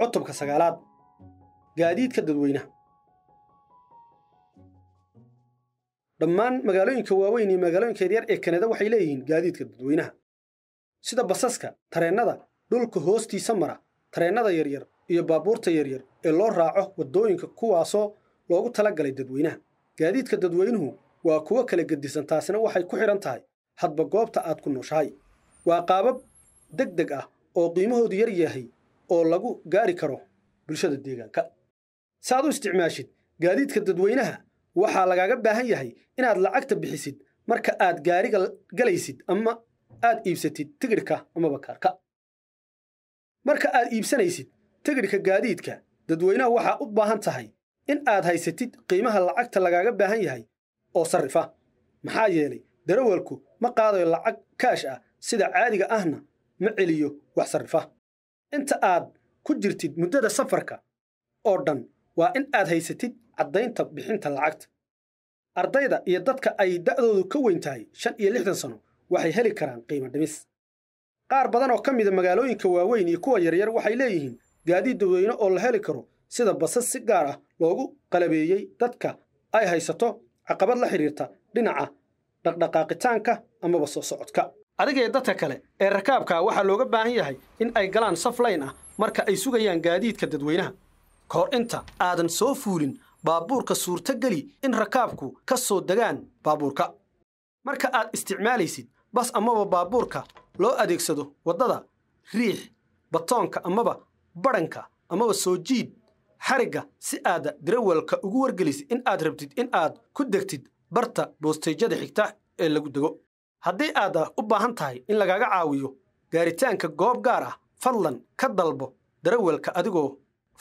cutubka sagaalaad gaadiidka dadweynaha dhammaan magaalooyinka waaweyn iyo magaalooyinka yaryar ee kanada waxay leeyihiin gaadiidka dadweynaha sida basaska tareennada dhulka hoostiisa mara tareennada yaryar iyo baabuurta yaryar ee loo raaco waddooyinka kuwaasoo loogu tala galay dadweynaha gaadiidka dadweynuhu waa kuwo kala gedisan taasina waxay ku xidhan tahay hadba goobta aad ku nooshahay waa qaabab deg deg ah oo qiimahoodu yar yahay oo lagu gaari karo bulshada deegaanka si u isticmaashid gaadiidka dadweynaha waxaa lagaaga baahan yahay inaad lacagta bixisid marka aad gaariga galaysid ama aad iibsatid tigidhka amaba kaarka marka aad iibsanaysid tigidhka gaadiidka dadweynaha waxaa u baahan tahay in aad haysatid qiimaha lacagta lagaaga baahan yahay oo sarrifa maxaa yeelay darawalku ma qaadayo lacag kaash ah sida caadiga ahna ma celiyo wax sarrifa inta aad ku jirtid muddada safarka oo dhan waa in aad haysatid caddaynta bixinta lacagta ardayda iyo dadka ay da'doodu ka weyn tahay shan iyo lixdan sano waxay heli karaan qiimo dhimis qaar badan oo ka mida ah magaalooyinka waaweyn iyo kuwa yaryar waxay leeyihiin gaadiid dadweyne oo la heli karo sida basas si gaar ah loogu qalabeeyey dadka ay haysato caqabad la xidhiirta dhinaca dhaqdhaqaaqitaanka amaba soo socodka adiga iyo dadka kale ee rakaabka waxaa looga baahan yahay in ay galaan saflayn ah marka ay sugayaan gaadiidka dadweynaha ka hor inta aadan soo fuulin baabuurka suurto geli in rakaabku ka soo degaan baabuurka marka aad isticmaalaysid bas amaba baabuurka loo adeegsado waddada riix batoonka amaba badhanka amaba soo jiid xarigga si aad darawalka ugu wargelisid in aad rabtid in aad ku degtid barta boosteejyada xigta ee lagu dego haddii aad u baahan tahay in lagaaga caawiyo gaaritaanka goob gaar ah fadlan ka dalbo darawalka adigoo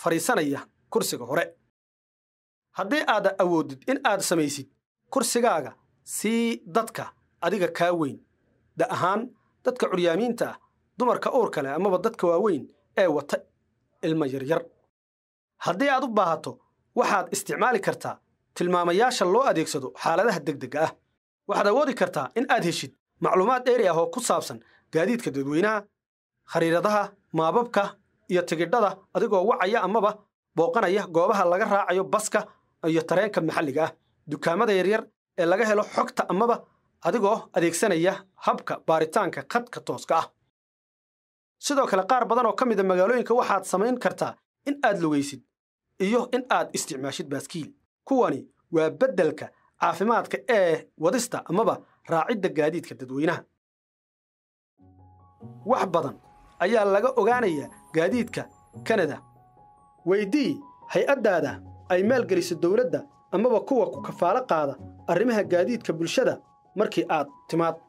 fadhiisanaya kursiga hore haddii aad awoodid in aad samaysid kursigaaga sii dadka adiga kaa weyn da ahaan dadka curyaamiinta ah dumarka uurka leh amaba dadka waaweyn ee wata ilmo yaryar haddii aad u baahato waxaad isticmaali kartaa tilmaamayaasha loo adeegsado xaaladaha deg dega ah waxaad awoodi kartaa in aad heshid macluumaad dheeri ah oo ku saabsan gaadiidka dadweynaha khariiradaha maababka iyo tigidhada adigoo wacaya amaba booqanaya goobaha laga raacayo baska iyo tareenka maxalliga ah dukaamada yaryar ee laga helo xogta amaba adigoo adeegsanaya habka baaritaanka khadka tooska ah sidoo kale qaar badan oo ka mida ah magaalooyinka waxaad samayn kartaa in aad lugaysid iyo in aad isticmaashid baaskiil kuwani waa beddelka caafimaadka ee wadista amaba raacidda gaadiidka dadweynaha wax badan ayaa laga ogaanayaa gaadiidka kanada weydii hay-addaada ay maalgeliso dowladda amaba kuwa ku kafaalo qaada arrimaha gaadiidka bulshada markii aad timaad